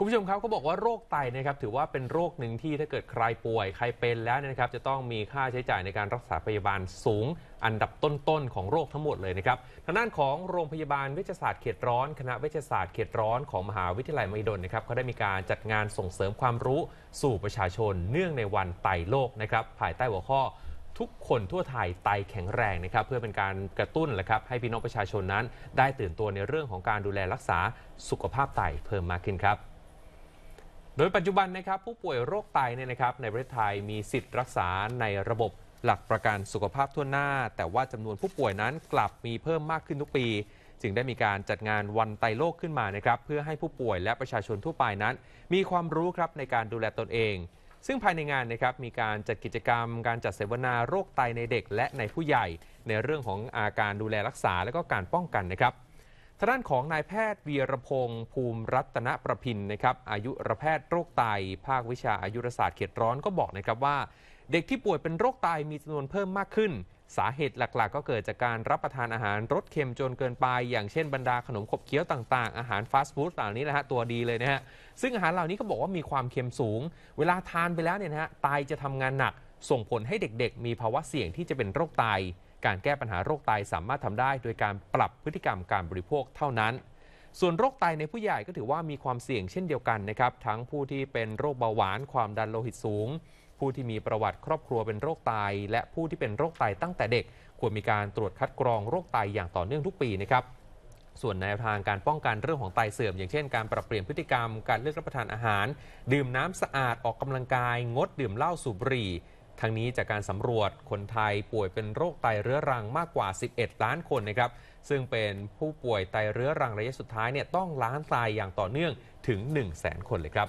คุณผู้ชมครับเขาบอกว่าโรคไตนะครับถือว่าเป็นโรคหนึ่งที่ถ้าเกิดใครป่วยใครเป็นแล้วนะครับจะต้องมีค่าใช้จ่ายในการรักษาพยาบาลสูง อันดับต้นๆของโรคทั้งหมดเลยนะครับทางด้านของโรงพยาบาลเวชศาสตร์เขตร้อนคณะเวชศาสตร์เขตร้อนของมหาวิทยาลัยมหิดลนะครับเขาได้มีการจัดงานส่งเสริมความรู้สู่ประชาชนเนื่องในวันไตโลกนะครับภายใต้หัวข้อ ทุกคนทั่วไทยไตแข็งแรงนะครับเพื่อเป็นการกระตุ้นแหละครับให้พี่น้องประชาชนนั้น ได้ตื่นตัวในเรื่องของการดูแลรักษาสุขภาพไตเพิ่มมากขึ้นครับโดยปัจจุบันนะครับ ผู้ป่วยโรคไตเนี่ยนะครับ ในประเทศไทยมีสิทธิ์รักษาในระบบหลักประกันสุขภาพทั่วหน้า แต่ว่าจำนวนผู้ป่วยนั้นกลับมีเพิ่มมากขึ้นทุกปี จึงได้มีการจัดงานวันไตโลกขึ้นมานะครับ เพื่อให้ผู้ป่วยและประชาชนทั่วไปนั้น มีความรู้ครับในการดูแลตนเอง ซึ่งภายในงานนะครับมีการจัดกิจกรรม การจัดเสวนาโรคไตในเด็ก และในผู้ใหญ่ในเรื่องของอาการดูแลรักษาและก็การป้องกันนะครับทางด้านของนายแพทย์วีรพงศ์ภูมิรัตนประพินนะครับอายุรแพทย์โรคไตภาควิชาอายุรศาสตร์เขตร้อนก็บอกนะครับว่าเด็กที่ป่วยเป็นโรคไตมีจำนวนเพิ่มมากขึ้น สาเหตุหลักๆก็เกิดจากการรับประทานอาหารรสเค็มจนเกินไปอย่างเช่นบรรดาขนมขบเคี้ยวต่างๆอาหารฟาสต์ฟู้ดต่านี้นะฮะตัวดีเลยนะฮะซึ่งอาหารเหล่านี้ก็บอกว่ามีความเค็มสูง เวลาทานไปแล้วเนี่ยนะฮะไตจะทำงานหนักส่งผลให้เด็กๆ มีภาวะเสี่ยงที่จะเป็นโรคไต การแก้ปัญหาโรคไตสามารถทำได้ โดยการปรับพฤติกรรมการบริโภคเท่านั้น ส่วนโรคไตในผู้ใหญ่ก็ถือว่ามีความเสี่ยงเช่นเดียวกันนะครับ ทั้งผู้ที่เป็นโรคเบาหวาน ความดันโลหิตสูง ผู้ที่มีประวัติครอบครัวเป็นโรคไต และผู้ที่เป็นโรคไตตั้งแต่เด็ก ควรมีการตรวจคัดกรองโรคไตอย่างต่อเนื่องทุกปีนะครับ ส่วนแนวทางการป้องกันเรื่องของไตเสื่อมอย่างเช่นการปรับเปลี่ยนพฤติกรรมการเลือกรับประทานอาหาร ดื่มน้ำสะอาดออกกำลังกายงดดื่มเหล้าสูบบุหรี่ทางนี้จากการสำรวจคนไทยป่วยเป็นโรคไตเรื้อรังมากกว่า 11 ล้านคนนะครับ ซึ่งเป็นผู้ป่วยไตเรื้อรังระยะสุดท้ายเนี่ยต้องล้างไตยอย่างต่อเนื่องถึง1 0 0 0 0แคนเลยครับ